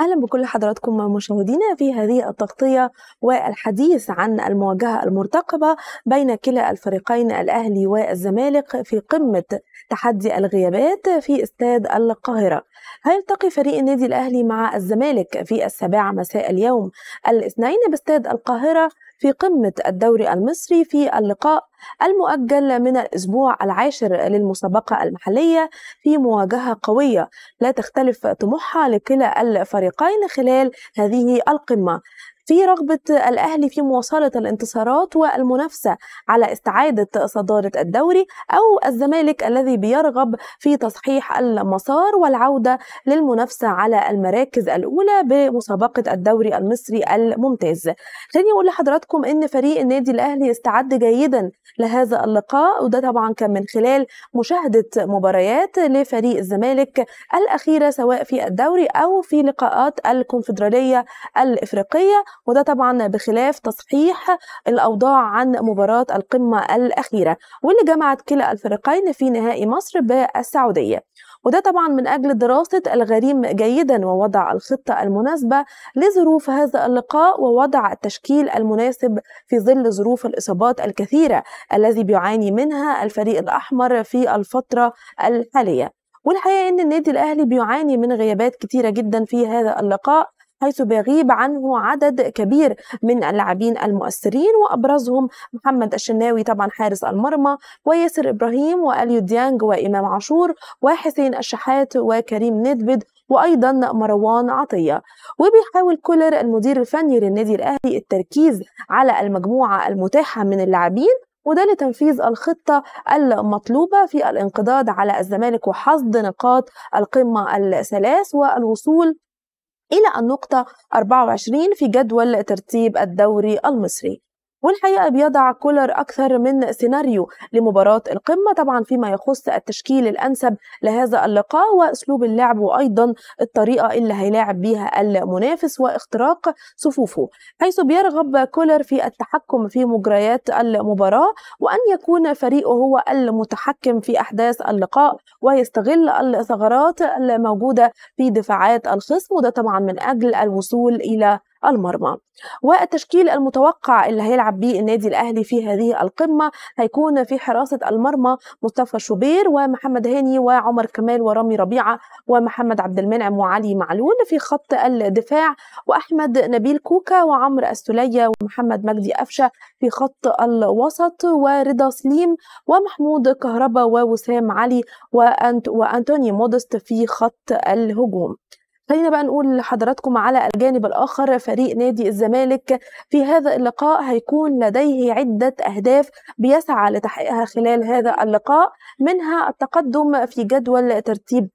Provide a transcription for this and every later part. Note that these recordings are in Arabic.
أهلا بكل حضراتكم مشاهدينا في هذه التغطية والحديث عن المواجهة المرتقبة بين كلا الفريقين الأهلي والزمالك في قمة تحدي الغيابات في استاد القاهرة هيلتقي فريق النادي الأهلي مع الزمالك في السابعة مساء اليوم الاثنين باستاد القاهرة في قمة الدوري المصري في اللقاء المؤجل من الأسبوع العاشر للمسابقة المحلية في مواجهة قوية لا تختلف طموحها لكلا الفريقين خلال هذه القمة في رغبة الأهلي في مواصلة الانتصارات والمنافسة على استعادة صدارة الدوري أو الزمالك الذي بيرغب في تصحيح المسار والعودة للمنافسة على المراكز الأولى بمسابقة الدوري المصري الممتاز خليني أقول لحضراتكم إن فريق النادي الأهلي استعد جيدا لهذا اللقاء وده طبعا كان من خلال مشاهدة مباريات لفريق الزمالك الأخيرة سواء في الدوري أو في لقاءات الكونفدرالية الإفريقية وده طبعا بخلاف تصحيح الاوضاع عن مباراه القمه الاخيره واللي جمعت كلا الفريقين في نهائي مصر بالسعوديه وده طبعا من أجل دراسة الغريم جيدا ووضع الخطة المناسبة لظروف هذا اللقاء ووضع التشكيل المناسب في ظل ظروف الإصابات الكثيرة الذي بيعاني منها الفريق الأحمر في الفترة الحالية والحقيقة أن النادي الأهلي بيعاني من غيابات كتيرة جدا في هذا اللقاء حيث بيغيب عنه عدد كبير من اللاعبين المؤثرين وأبرزهم محمد الشناوي طبعا حارس المرمى وياسر إبراهيم وأليو ديانج وإمام عاشور وحسين الشحات وكريم ندبد وايضا مروان عطيه وبيحاول كولر المدير الفني للنادي الاهلي التركيز على المجموعه المتاحه من اللاعبين وده لتنفيذ الخطة المطلوبة في الانقضاض على الزمالك وحصد نقاط القمة الثلاث والوصول إلى النقطة 24 في جدول ترتيب الدوري المصري والحقيقة بيضع كولر أكثر من سيناريو لمباراة القمة طبعا فيما يخص التشكيل الأنسب لهذا اللقاء وأسلوب اللعب وأيضا الطريقة اللي هيلاعب بيها المنافس واختراق صفوفه حيث بيرغب كولر في التحكم في مجريات المباراة وأن يكون فريقه هو المتحكم في أحداث اللقاء ويستغل الثغرات الموجودة في دفاعات الخصم وده طبعا من أجل الوصول إلى المرمى والتشكيل المتوقع اللي هيلعب بيه النادي الاهلي في هذه القمه هيكون في حراسه المرمى مصطفى شوبير ومحمد هاني وعمر كمال ورامي ربيعه ومحمد عبد المنعم وعلي معلول في خط الدفاع واحمد نبيل كوكا وعمرو السليه ومحمد مجدي قفشه في خط الوسط ورضا سليم ومحمود كهربا ووسام علي وأنت وانتوني مودست في خط الهجوم خلينا بقى نقول لحضراتكم على الجانب الآخر فريق نادي الزمالك في هذا اللقاء هيكون لديه عدة أهداف بيسعى لتحقيقها خلال هذا اللقاء منها التقدم في جدول ترتيب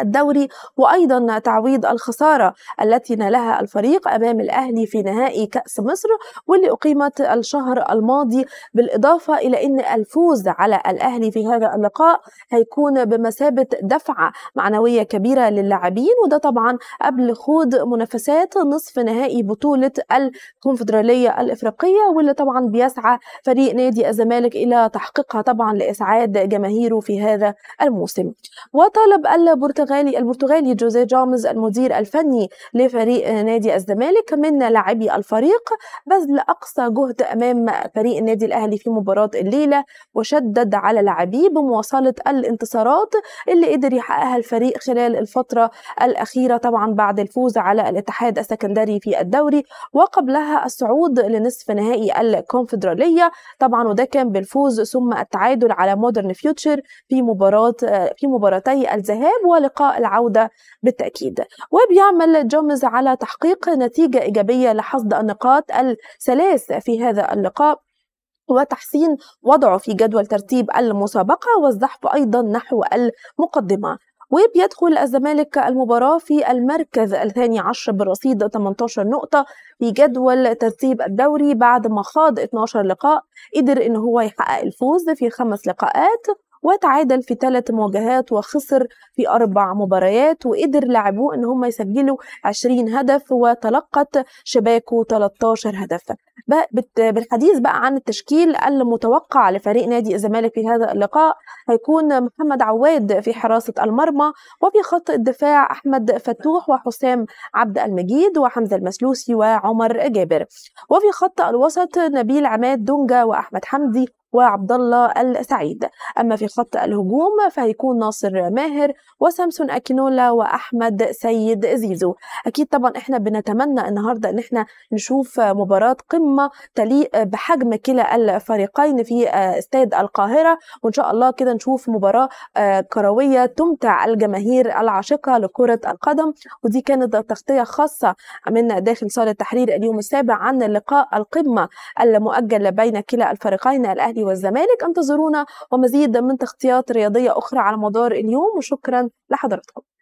الدوري وأيضا تعويض الخسارة التي نالها الفريق أمام الأهلي في نهائي كأس مصر واللي أقيمت الشهر الماضي بالإضافة إلى أن الفوز على الأهلي في هذا اللقاء هيكون بمثابة دفعة معنوية كبيرة للاعبين وده طبعا قبل خوض منافسات نصف نهائي بطولة الكونفدرالية الإفريقية واللي طبعا بيسعى فريق نادي الزمالك إلى تحقيقها طبعا لإسعاد جماهيره في هذا الموسم وطالب البرتغال البرتغالي البرتغالي جوزيه جامز المدير الفني لفريق نادي الزمالك من لاعبي الفريق بذل أقصى جهد أمام فريق النادي الأهلي في مباراة الليلة وشدد على لاعبيه بمواصلة الانتصارات اللي قدر يحققها الفريق خلال الفترة الأخيرة طبعا بعد الفوز على الاتحاد السكندري في الدوري وقبلها الصعود لنصف نهائي الكونفدرالية طبعا وده كان بالفوز ثم التعادل على مودرن فيوتشر في مباراة في مباراتي الذهاب ولقاء لقاء العودة بالتأكيد وبيعمل جومز على تحقيق نتيجة إيجابية لحصد النقاط الثلاث في هذا اللقاء وتحسين وضعه في جدول ترتيب المسابقة والزحف أيضا نحو المقدمة وبيدخل الزمالك المباراة في المركز الثاني عشر برصيد 18 نقطة في جدول ترتيب الدوري بعد ما خاض 12 لقاء قدر إن هو يحقق الفوز في خمس لقاءات وتعادل في ثلاث مواجهات وخسر في أربع مباريات وقدر لاعبوه إن هم يسجلوا 20 هدف وتلقت شباكه 13 هدف بالحديث بقى عن التشكيل المتوقع لفريق نادي الزمالك في هذا اللقاء هيكون محمد عواد في حراسة المرمى وفي خط الدفاع أحمد فتوح وحسام عبد المجيد وحمزة المسلوسي وعمر جابر وفي خط الوسط نبيل عماد دونجا وأحمد حمدي وعبد الله السعيد أما في خط الهجوم فهيكون ناصر ماهر وسامسون أكينولا وأحمد سيد زيزو أكيد طبعا إحنا بنتمنى النهاردة إن إحنا نشوف مباراة قمة تليق بحجم كلا الفريقين في آه، استاد القاهرة وإن شاء الله كده نشوف مباراة آه، كروية تمتع الجماهير العاشقة لكرة القدم ودي كانت تغطية خاصة من داخل صالة التحرير اليوم السابع عن لقاء القمة المؤجل بين كلا الفريقين الأهلي والزمالك انتظرونا ومزيد من تغطيات رياضيه اخرى على مدار اليوم وشكرا لحضراتكم